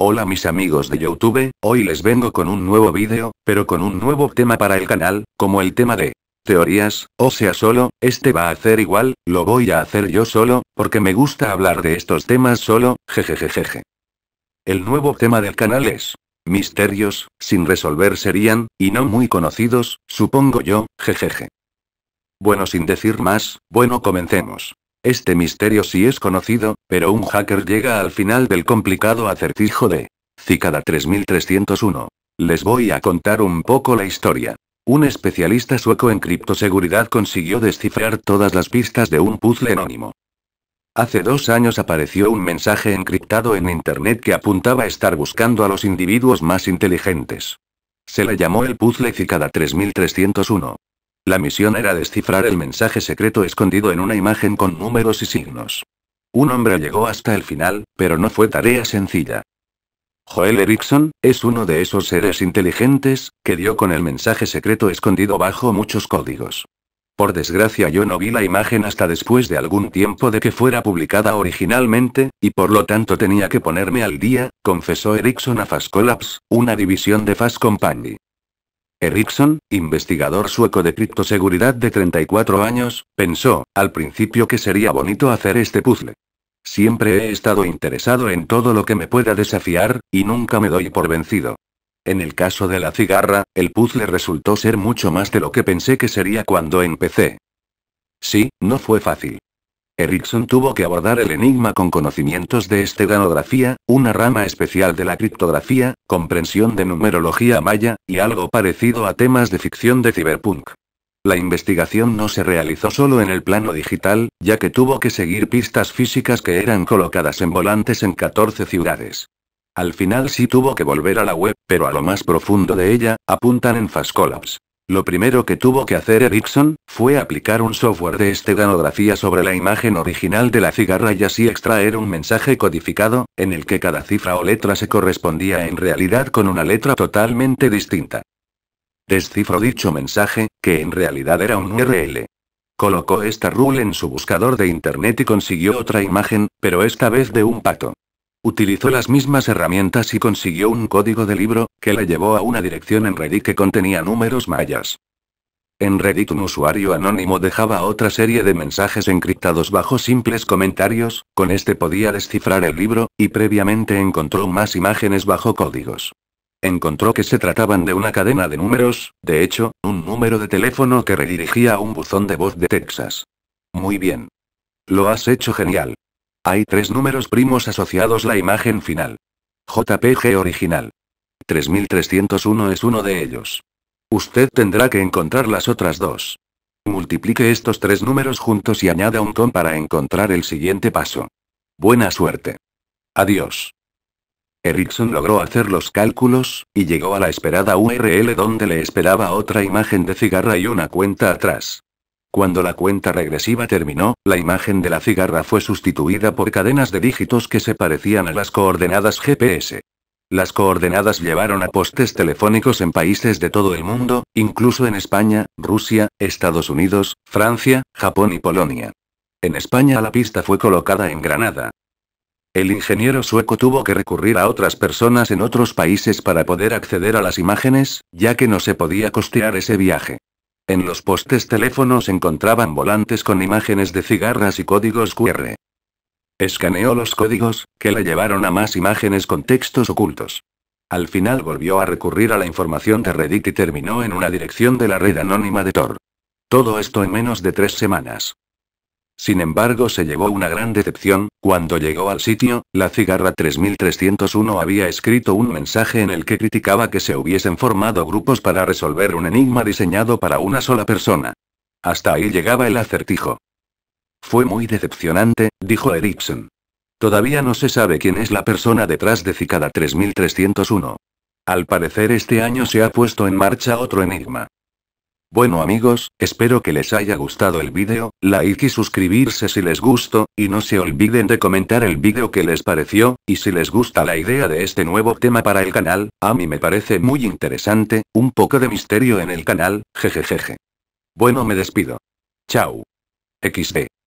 Hola mis amigos de Youtube, hoy les vengo con un nuevo vídeo, pero con un nuevo tema para el canal, como el tema de teorías, o sea solo, este va a hacer igual, lo voy a hacer yo solo, porque me gusta hablar de estos temas solo, jejejeje. El nuevo tema del canal es misterios, sin resolver serían, y no muy conocidos, supongo yo, jejeje. Bueno sin decir más, bueno comencemos. Este misterio sí es conocido, pero un hacker llega al final del complicado acertijo de Cicada 3301. Les voy a contar un poco la historia. Un especialista sueco en criptoseguridad consiguió descifrar todas las pistas de un puzzle anónimo. Hace dos años apareció un mensaje encriptado en Internet que apuntaba a estar buscando a los individuos más inteligentes. Se le llamó el puzzle Cicada 3301. La misión era descifrar el mensaje secreto escondido en una imagen con números y signos. Un hombre llegó hasta el final, pero no fue tarea sencilla. Joel Erickson, es uno de esos seres inteligentes, que dio con el mensaje secreto escondido bajo muchos códigos. Por desgracia yo no vi la imagen hasta después de algún tiempo de que fuera publicada originalmente, y por lo tanto tenía que ponerme al día, confesó Erickson a Fast Collapse, una división de Fast Company. Erickson, investigador sueco de criptoseguridad de 34 años, pensó, al principio que sería bonito hacer este puzzle. Siempre he estado interesado en todo lo que me pueda desafiar, y nunca me doy por vencido. En el caso de la cigarra, el puzzle resultó ser mucho más de lo que pensé que sería cuando empecé. Sí, no fue fácil. Erickson tuvo que abordar el enigma con conocimientos de esteganografía, una rama especial de la criptografía, comprensión de numerología maya, y algo parecido a temas de ficción de ciberpunk. La investigación no se realizó solo en el plano digital, ya que tuvo que seguir pistas físicas que eran colocadas en volantes en 14 ciudades. Al final sí tuvo que volver a la web, pero a lo más profundo de ella, apuntan en Fast Collapse. Lo primero que tuvo que hacer Erickson, fue aplicar un software de esteganografía sobre la imagen original de la cigarra y así extraer un mensaje codificado, en el que cada cifra o letra se correspondía en realidad con una letra totalmente distinta. Descifró dicho mensaje, que en realidad era un URL. Colocó esta rule en su buscador de internet y consiguió otra imagen, pero esta vez de un pato. Utilizó las mismas herramientas y consiguió un código de libro, que la llevó a una dirección en Reddit que contenía números mayas. En Reddit un usuario anónimo dejaba otra serie de mensajes encriptados bajo simples comentarios, con este podía descifrar el libro, y previamente encontró más imágenes bajo códigos. Encontró que se trataban de una cadena de números, de hecho, un número de teléfono que redirigía a un buzón de voz de Texas. Muy bien. Lo has hecho genial. Hay tres números primos asociados la imagen final. JPG original. 3301 es uno de ellos. Usted tendrá que encontrar las otras dos. Multiplique estos tres números juntos y añada un con para encontrar el siguiente paso. Buena suerte. Adiós. Erickson logró hacer los cálculos, y llegó a la esperada URL donde le esperaba otra imagen de cigarra y una cuenta atrás. Cuando la cuenta regresiva terminó, la imagen de la cigarra fue sustituida por cadenas de dígitos que se parecían a las coordenadas GPS. Las coordenadas llevaron a postes telefónicos en países de todo el mundo, incluso en España, Rusia, Estados Unidos, Francia, Japón y Polonia. En España la pista fue colocada en Granada. El ingeniero sueco tuvo que recurrir a otras personas en otros países para poder acceder a las imágenes, ya que no se podía costear ese viaje. En los postes teléfonos encontraban volantes con imágenes de cigarras y códigos QR. Escaneó los códigos, que le llevaron a más imágenes con textos ocultos. Al final volvió a recurrir a la información de Reddit y terminó en una dirección de la red anónima de Tor. Todo esto en menos de tres semanas. Sin embargo, se llevó una gran decepción, cuando llegó al sitio, la cigarra 3301 había escrito un mensaje en el que criticaba que se hubiesen formado grupos para resolver un enigma diseñado para una sola persona. Hasta ahí llegaba el acertijo. Fue muy decepcionante, dijo Erickson. Todavía no se sabe quién es la persona detrás de Cicada 3301. Al parecer este año se ha puesto en marcha otro enigma. Bueno amigos, espero que les haya gustado el vídeo, like y suscribirse si les gustó, y no se olviden de comentar el vídeo que les pareció, y si les gusta la idea de este nuevo tema para el canal, a mí me parece muy interesante, un poco de misterio en el canal, jejejeje. Bueno me despido. Chao. XD.